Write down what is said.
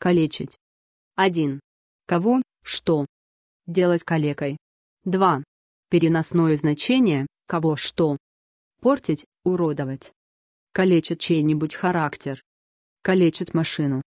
Калечить. 1. Кого, что. Делать калекой. 2. Переносное значение, кого, что. Портить, уродовать. Калечит чей-нибудь характер. Калечит машину.